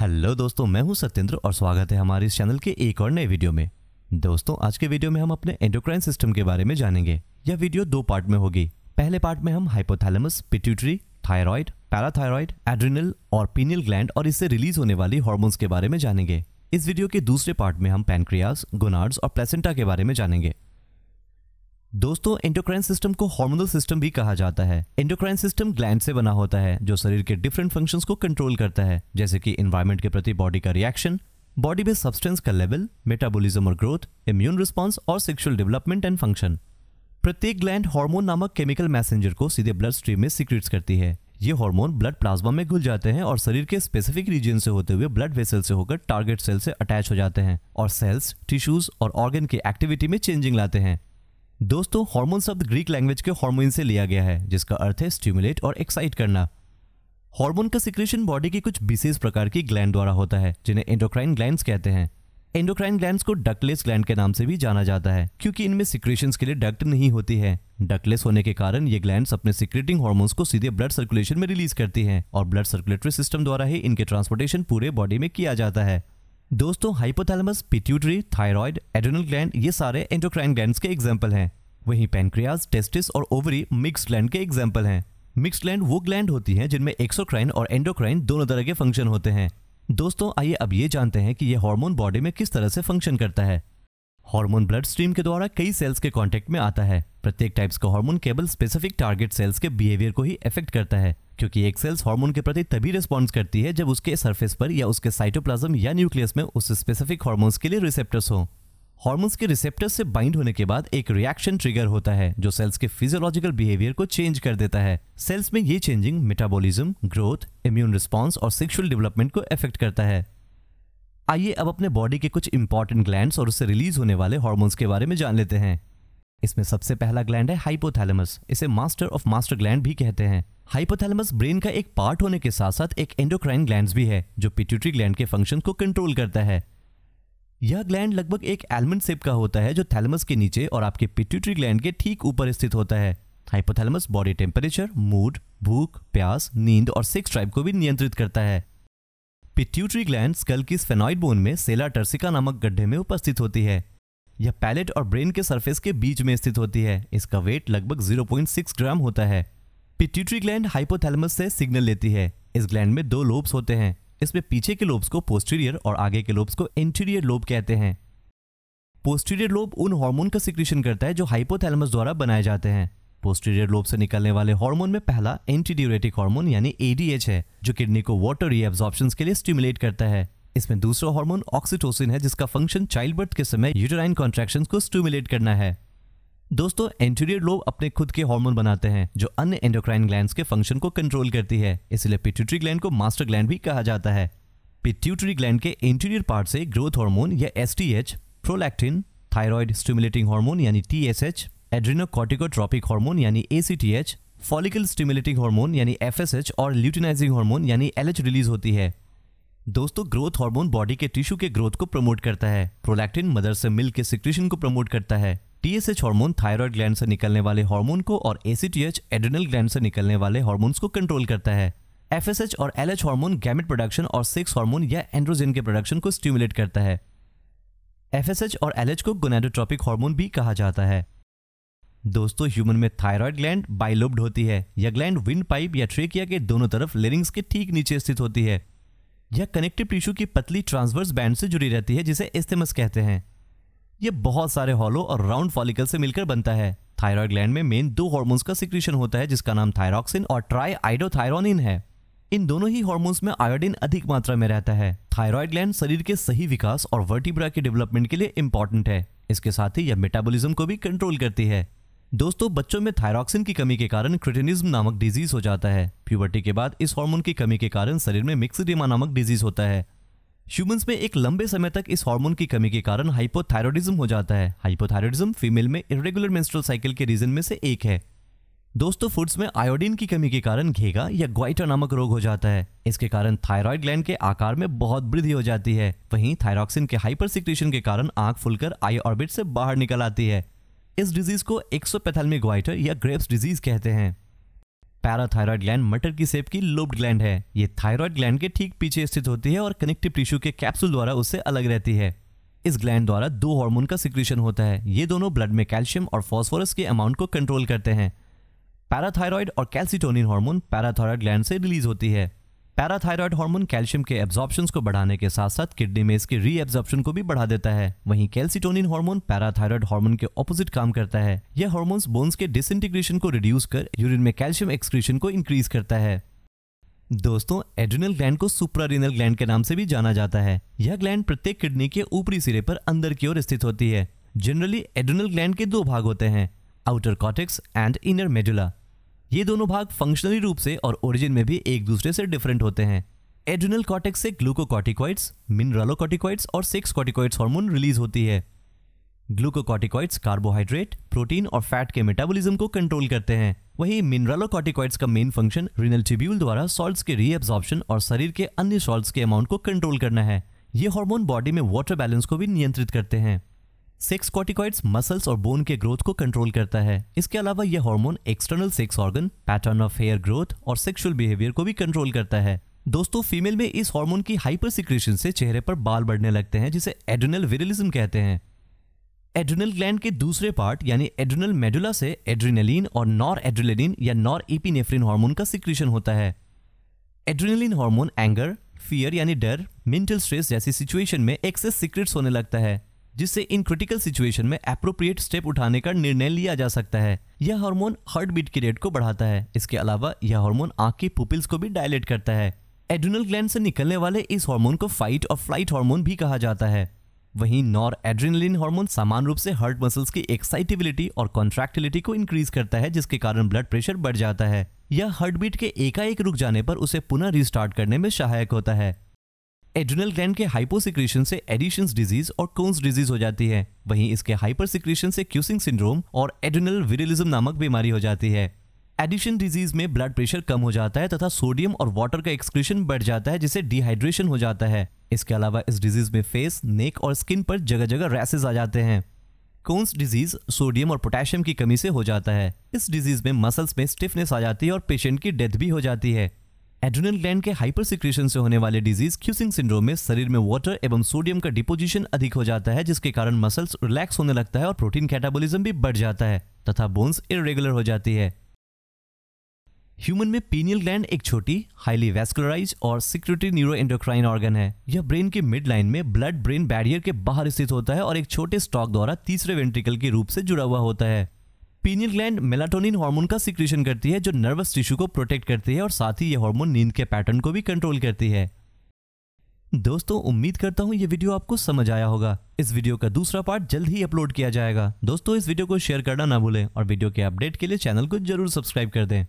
hello दोस्तों मैं हूं सत्येंद्र और स्वागत है हमारे इस चैनल के एक और नए वीडियो में दोस्तों आज के वीडियो में हम अपने एंडोक्राइन सिस्टम के बारे में जानेंगे यह वीडियो दो पार्ट में होगी पहले पार्ट में हम hypothalamus pituitary thyroid parathyroid adrenal और पीनियल ग्लैंड और इससे रिलीज होने वाली हॉर्मोन्स के बारे में जानेंगे इस वीडियो के दूसरे पार्ट में हम पैनक्रियास गोनार्ड्स और प्लेसेंटा के बारे में जानेंगे दोस्तों इंडोक्राइन सिस्टम को हार्मोनल सिस्टम भी कहा जाता है इंडोक्राइन सिस्टम ग्लैंड से बना होता है जो शरीर के डिफरेंट फंक्शंस को कंट्रोल करता है जैसे कि इन्वायरमेंट के प्रति बॉडी का रिएक्शन बॉडी में सब्सटेंस का लेवल मेटाबॉलिज्म और ग्रोथ इम्यून रिस्पॉन्स और सेक्शुअल डेवलपमेंट एंड फंक्शन प्रत्येक ग्लैंड हार्मोन नामक केमिकल मैसेंजर को सीधे ब्लड स्ट्रीम में सीक्रेट्स करती है ये हार्मोन ब्लड प्लाज्मा में घुल जाते हैं और शरीर के स्पेसिफिक रीजन से होते हुए ब्लड वेसल से होकर टारगेट सेल से अटैच हो जाते हैं और सेल्स टिश्यूज और ऑर्गन की एक्टिविटी में चेंजिंग लाते हैं दोस्तों हार्मोन शब्द ग्रीक लैंग्वेज के हार्मोन से लिया गया है जिसका अर्थ है स्टिमुलेट और एक्साइट करना हार्मोन का सिक्रेशन बॉडी के कुछ विशेष प्रकार की ग्लैंड द्वारा होता है जिन्हें एंडोक्राइन ग्लैंड कहते हैं एंडोक्राइन ग्लैंड को डकलेस ग्लैंड के नाम से भी जाना जाता है क्योंकि इनमें सिक्रेशन के लिए डक्ट नहीं होती है डकलेस होने के कारण ये ग्लैंड अपने सिक्रेटिंग हार्मोन को सीधे ब्लड सर्कुलेशन में रिलीज करती है और ब्लड सर्कुलेटरी सिस्टम द्वारा ही इनके ट्रांसपोर्टेशन पूरे बॉडी में किया जाता है दोस्तों hypothalamus pituitary thyroid adrenal gland ये सारे एंडोक्राइन ग्लैंड्स के एग्जाम्पल हैं वहीं पेनक्रियाज टेस्टिस और ओवरी मिक्स ग्लैंड के एग्जाम्पल हैं मिक्स ग्लैंड वो ग्लैंड होती हैं जिनमें एक्सोक्राइन और एंडोक्राइन दोनों तरह के फंक्शन होते हैं दोस्तों आइए अब ये जानते हैं कि यह हार्मोन बॉडी में किस तरह से फंक्शन करता है हार्मोन ब्लड स्ट्रीम के द्वारा कई सेल्स के कांटेक्ट में आता है प्रत्येक टाइप्स का हार्मोन केवल स्पेसिफिक टारगेट सेल्स के बिहेवियर को ही इफेक्ट करता है क्योंकि एक सेल्स हार्मोन के प्रति तभी रिस्पॉन्स करती है जब उसके सर्फेस पर या उसके साइटोप्लाज्म या न्यूक्लियस में उस स्पेसिफिक हार्मोन्स के लिए रिसेप्टर्स हों हॉर्मोन्स के रिसेप्टर से बाइंड होने के बाद एक रिएक्शन ट्रिगर होता है जो सेल्स के फिजियोलॉजिकल बिहेवियर को चेंज कर देता है सेल्स में ये changing metabolism, growth immune response और सेक्शुअल डेवलपमेंट को इफेक्ट करता है आइए अब अपने बॉडी के कुछ इंपॉर्टेंट ग्लैंड और उससे रिलीज होने वाले हॉर्मोन्स के बारे में जान लेते हैं इसमें सबसे पहला ग्लैंड है हाइपोथैलेमस इसे मास्टर ऑफ मास्टर ग्लैंड भी कहते हैं हाइपोथैलेमस ब्रेन का एक पार्ट होने के साथ साथ एक एंडोक्राइन ग्लैंड भी है जो पिट्यूटरी ग्लैंड के फंक्शन को कंट्रोल करता है यह ग्लैंड लगभग एक एलमंड शेप का होता है जो थैलमस के नीचे और आपके पिट्यूटरी ग्लैंड के ठीक ऊपर स्थित होता है हाइपोथैलमस बॉडी टेम्परेचर मूड भूख प्यास नींद और सेक्स ड्राइव को भी नियंत्रित करता है पिट्यूटरी ग्लैंड स्कल की स्फेनॉइड बोन में सेला टर्सिका नामक गड्ढे में उपस्थित होती है यह पैलेट और ब्रेन के सरफेस के बीच में स्थित होती है इसका वेट लगभग 0.6 ग्राम होता है पिट्यूटरी ग्लैंड हाइपोथैलमस से सिग्नल लेती है इस ग्लैंड में दो लोब्स होते हैं इसमें पीछे के लोब्स को पोस्टीरियर और आगे के लोब्स को इंटीरियर लोब कहते हैं पोस्टीरियर लोब उन हार्मोन का सिक्रीशन करता है जो हाइपोथैलमस द्वारा बनाए जाते हैं पोस्टीरियर लोब से निकलने वाले हार्मोन में पहला एंटीड्यूरेटिक हार्मोन यानी एडीएच है जो किडनी को वाटर रीअब्जॉर्प्शन के लिए स्टिमुलेट करता है इसमें दूसरा हार्मोन ऑक्सीटोसिन है जिसका फंक्शन चाइल्ड बर्थ के समय यूटराइन कॉन्ट्रेक्शन को स्टिमुलेट करना है दोस्तों एंटीरियर लोब अपने खुद के हार्मोन बनाते हैं जो अन्य एंडोक्राइन ग्लैंड्स के फंक्शन को कंट्रोल करती है इसलिए पिट्यूटरी ग्लैंड को मास्टर ग्लैंड भी कहा जाता है पिट्यूटरी ग्लैंड के इंटीरियर पार्ट से ग्रोथ हार्मोन या S prolactin thyroid stimulating hormone यानी T S H adrenocorticotropic hormone यानी A C T H follicle stimulating hormone यानी एफ एस एच और ल्यूटिनाइजिंग हार्मोन यानी एल एच रिलीज होती है दोस्तों ग्रोथ हार्मोन बॉडी के टिश्यू के ग्रोथ को प्रमोट करता है प्रोलैक्टिन मदर से मिल्क के सिक्रेशन को प्रमोट करता है टीएसएच हार्मोन थायराइड ग्लैंड से निकलने वाले हार्मोन को और एसीटीएच एड्रेनल ग्लैंड से निकलने वाले हार्मोन्स को कंट्रोल करता है एफएसएच और एलएच हार्मोन गैमेट प्रोडक्शन और सेक्स हार्मोन या एंड्रोजन के प्रोडक्शन को स्टिमुलेट करता है एफएसएच और एलएच को गोनेडोट्रॉपिक हार्मोन भी कहा जाता है दोस्तों ह्यूमन में थायराइड ग्लैंड बाइलोब्ड होती है यह ग्लैंड विंड पाइप या ट्रेकिया के दोनों तरफ लेरिंग्स के ठीक नीचे स्थित होती है यह कनेक्टिव टिश्यू की पतली ट्रांसवर्स बैंड से जुड़ी रहती है जिसे एस्थेमस कहते हैं ये बहुत सारे हॉलो और राउंड फॉलिकल से मिलकर बनता है थायराइड ग्लैंड में मेन दो हॉर्मोन्स का सिक्रीशन होता है जिसका नाम थायरॉक्सिन और ट्राई आइडोथायरोनिन है इन दोनों ही हॉर्मोन्स में आयोडीन अधिक मात्रा में रहता है थायराइड ग्लैंड शरीर के सही विकास और वर्टिब्रा के डेवलपमेंट के लिए इंपॉर्टेंट है इसके साथ ही यह मेटाबॉलिज्म को भी कंट्रोल करती है दोस्तों बच्चों में थायरॉक्सिन की कमी के कारण क्रिटिनिज्म नामक डिजीज हो जाता है प्यूबर्टी के बाद इस हार्मोन की कमी के कारण शरीर में मिक्सडीमा नामक डिजीज होता है ह्यूमंस में एक लंबे समय तक इस हार्मोन की कमी के कारण हाइपोथायरॉयडिज्म हो जाता है हाइपोथायरॉयडिज्म फीमेल में इरेगुलर मेंस्ट्रुअल साइकिल के रीजन में से एक है दोस्तों फूड्स में आयोडीन की कमी के कारण घेगा या ग्वाइटा नामक रोग हो जाता है इसके कारण थायराइड ग्लैंड के आकार में बहुत वृद्धि हो जाती है वहीं थायरॉक्सिन के हाइपर सिक्रेशन के कारण आंख फुलकर आई ऑर्बिट से बाहर निकल आती है इस डिजीज को एक्सोपैथेलमिक ग्वाइटर या ग्रेप्स डिजीज कहते हैं पैराथायरॉयड ग्लैंड मटर की सेब की लोब्ड ग्लैंड है ये थायराइड ग्लैंड के ठीक पीछे स्थित होती है और कनेक्टिव टिश्यू के कैप्सूल द्वारा उससे अलग रहती है इस ग्लैंड द्वारा दो हार्मोन का सिक्रीशन होता है ये दोनों ब्लड में कैल्शियम और फॉस्फोरस के अमाउंट को कंट्रोल करते हैं पैराथायरॉयड और कैल्सिटोनिन हार्मोन पैराथायरॉयड ग्लैंड से रिलीज होती है पैराथायरॉयड हार्मोन कैल्शियम के एब्जॉर्प्शन को बढ़ाने के साथ साथ किडनी में इसके री एब्जॉर्प्शन को भी बढ़ा देता है वहीं कैल्सिटोनिन हार्मोन पैराथायरॉयड हार्मोन के ऑपोजिट काम करता है यह हार्मोन्स बोन्स के डिसइंटीग्रेशन को रिड्यूस कर यूरिन में कैल्शियम एक्सक्रीशन को इंक्रीज करता है दोस्तों एड्रिनल ग्लैंड को सुप्रारिनल ग्लैंड के नाम से भी जाना जाता है यह ग्लैंड प्रत्येक किडनी के ऊपरी सिरे पर अंदर की ओर स्थित होती है जनरली एड्रिनल ग्लैंड के दो भाग होते हैं outer cortex and inner medulla ये दोनों भाग फंक्शनली रूप से और ओरिजिन में भी एक दूसरे से डिफरेंट होते हैं एड्रिनल कॉटेक्स से ग्लूकोकॉटिकॉइड्स मिनरलोकॉटिकॉइड्स और सिक्स कॉटिकॉइड्स हार्मोन रिलीज होती है ग्लूकोकॉटिकॉइड्स कार्बोहाइड्रेट प्रोटीन और फैट के मेटाबॉलिज्म को कंट्रोल करते हैं वहीं मिनरलोकॉटिकॉइड्स का मेन फंक्शन रिनल ट्रिब्यूल द्वारा सॉल्ट्स के रीअब्जॉर्प्शन और शरीर के अन्य सॉल्ट्स के अमाउंट को कंट्रोल करना है ये हार्मोन बॉडी में वाटर बैलेंस को भी नियंत्रित करते हैं सेक्स कॉटिकॉइड्स मसल्स और बोन के ग्रोथ को कंट्रोल करता है इसके अलावा यह hormone external sex organ pattern of hair growth और सेक्सुअल बिहेवियर को भी कंट्रोल करता है दोस्तों फीमेल में इस हार्मोन की हाइपर सिक्रेशन से चेहरे पर बाल बढ़ने लगते हैं जिसे एड्रिनल विरलिज्म कहते हैं एड्रिनल ग्लैंड के दूसरे पार्ट यानी एड्रिनल मेडुला से एड्रिनलिन और नॉर एड्रिनलिन या नॉर एपिनेफ्रिन हार्मोन का सिक्रेशन होता है एड्रिनलिन हार्मोन एंगर फियर यानी डर मेंटल स्ट्रेस जैसी सिचुएशन में एक्सेस सिक्रेट्स होने लगता है जिससे इन क्रिटिकल सिचुएशन में अप्रोप्रिएट स्टेप उठाने का निर्णय लिया जा सकता है यह हार्मोन हार्ट बीट की रेट को बढ़ाता है इसके अलावा यह हार्मोन आंख के पुपिल्स को भी डायलेट करता है एड्रिनल ग्लैंड से निकलने वाले इस हार्मोन को फाइट और फ्लाइट हार्मोन भी कहा जाता है वहीं नॉर एड्रिनलिन हार्मोन समान रूप से हार्ट मसल्स की एक्साइटेबिलिटी और कॉन्ट्रैक्टिलिटी को इंक्रीज करता है जिसके कारण ब्लड प्रेशर बढ़ जाता है यह हार्ट बीट के एकाएक रुक जाने पर उसे पुनः रिस्टार्ट करने में सहायक होता है एड्रिनल ग्लैंड के हाइपोसिक्रेशन से एडिशन डिजीज और कोन्स डिजीज हो जाती है वहीं इसके हाइपर से क्यूसिंग सिंड्रोम और एड्रिनल विरिलिज्म नामक बीमारी हो जाती है एडिशन डिजीज में ब्लड प्रेशर कम हो जाता है तथा सोडियम और वाटर का एक्सक्रीशन बढ़ जाता है जिससे डिहाइड्रेशन हो जाता है इसके अलावा इस डिजीज में फेस नेक और स्किन पर जगह जगह रैसेज आ जाते हैं कोन्स डिजीज सोडियम और पोटेशियम की कमी से हो जाता है इस डिजीज में मसल्स में स्टिफनेस आ जाती है और पेशेंट की डेथ भी हो जाती है एड्रिनल ग्लैंड के हाइपर सिक्रेशन से होने वाले डिजीज क्यूसिंग सिंड्रोम में शरीर में वाटर एवं सोडियम का डिपोजिशन अधिक हो जाता है जिसके कारण मसल्स रिलैक्स होने लगता है और प्रोटीन कैटाबोलिज्म भी बढ़ जाता है तथा बोन्स इरेगुलर हो जाती है ह्यूमन में पीनियल ग्लैंड एक छोटी हाईली वेस्कुलराइज और सिक्योरिटी न्यूरो एंडोक्राइन ऑर्गन है यह ब्रेन के मिड लाइन में ब्लड ब्रेन बैरियर के बाहर स्थित होता है और एक छोटे स्टॉक द्वारा तीसरे वेंट्रिकल के रूप से जुड़ा हुआ होता है पीनियल ग्लैंड मेलाटोनिन हार्मोन का सिक्रेशन करती है जो नर्वस टिश्यू को प्रोटेक्ट करती है और साथ ही यह हार्मोन नींद के पैटर्न को भी कंट्रोल करती है दोस्तों उम्मीद करता हूँ ये वीडियो आपको समझ आया होगा इस वीडियो का दूसरा पार्ट जल्द ही अपलोड किया जाएगा दोस्तों इस वीडियो को शेयर करना ना भूलें और वीडियो के अपडेट के लिए चैनल को जरूर सब्सक्राइब कर दें